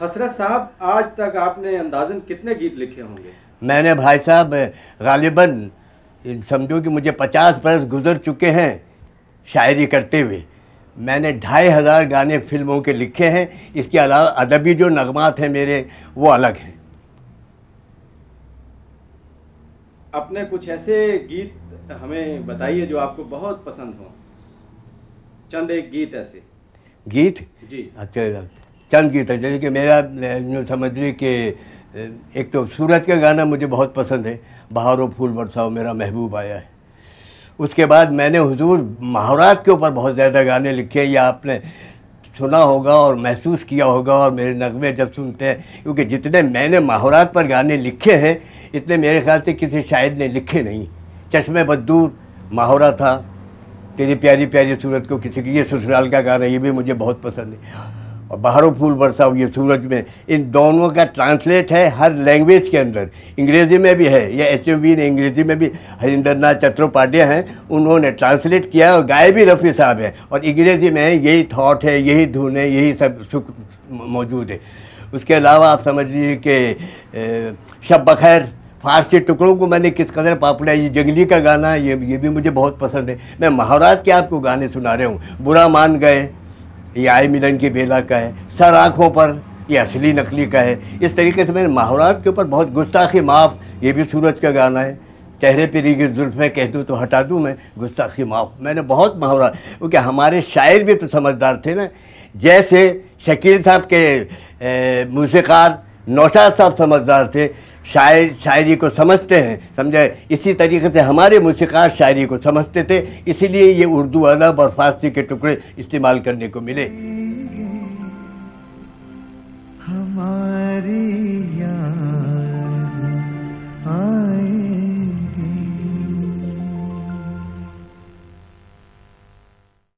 हसरत साहब आज तक आपने अंदाजन कितने गीत लिखे होंगे मैंने भाई साहब गालिबन समझो कि मुझे पचास बरस गुजर चुके हैं शायरी करते हुए मैंने ढाई हज़ार गाने फिल्मों के लिखे हैं इसके अलावा अदबी जो नगमात हैं मेरे वो अलग हैं अपने कुछ ऐसे गीत हमें बताइए जो आपको बहुत पसंद हों चंद एक गीत ऐसे गीत जी अच्छा चंद गीत है जैसे कि मेरा समझिए कि एक तो सूरज का गाना मुझे बहुत पसंद है बहारों फूल बरसाओ मेरा महबूब आया है उसके बाद मैंने हुजूर महारात के ऊपर बहुत ज़्यादा गाने लिखे हैं या आपने सुना होगा और महसूस किया होगा और मेरे नगमे जब सुनते हैं क्योंकि जितने मैंने माहौरात पर गाने लिखे हैं इतने मेरे ख्याल से किसी शायद ने लिखे नहीं चश्मे बदूर माहौरा था तेरी प्यारी प्यारी सूरत को किसी की ये ससुराल का गाना ये भी मुझे बहुत पसंद है और बाहरों फूल बरसा ये सूरज में इन दोनों का ट्रांसलेट है हर लैंग्वेज के अंदर अंग्रेज़ी में भी है या एच ने अंग्रेज़ी में भी हरिंदर नाथ चट्टोपाध्याय हैं उन्होंने ट्रांसलेट किया और गाय भी रफ़ी साहब हैं और अंग्रेज़ी में यही थाट है यही धुन है यही सब सुख मौजूद है उसके अलावा आप समझ लीजिए कि शब बखैर फारसी टुकड़ों को मैंने किस कदर पापड़ा ये जंगली का गाना ये ये भी मुझे बहुत पसंद है मैं महाराज के आपको गाने सुना रहे हूँ बुरा मान गए ये आई मिलन की बेला का है सर आँखों पर ये असली नकली का है इस तरीके से मैंने माहौरात के ऊपर बहुत गुस्ताखी माफ़ ये भी सूरज का गाना है चेहरे पे जुल्फ में कह दूँ तो हटा दूँ मैं गुस्ताखी माफ़ मैंने बहुत माहौरा क्योंकि हमारे शायर भी तो समझदार थे ना जैसे शकील साहब के मूसीकार नौशाद साहब समझदार थे शायर शायरी को समझते हैं समझे इसी तरीके से हमारे मूसीकार शायरी को समझते थे इसीलिए ये उर्दू अदब और फारसी के टुकड़े इस्तेमाल करने को मिले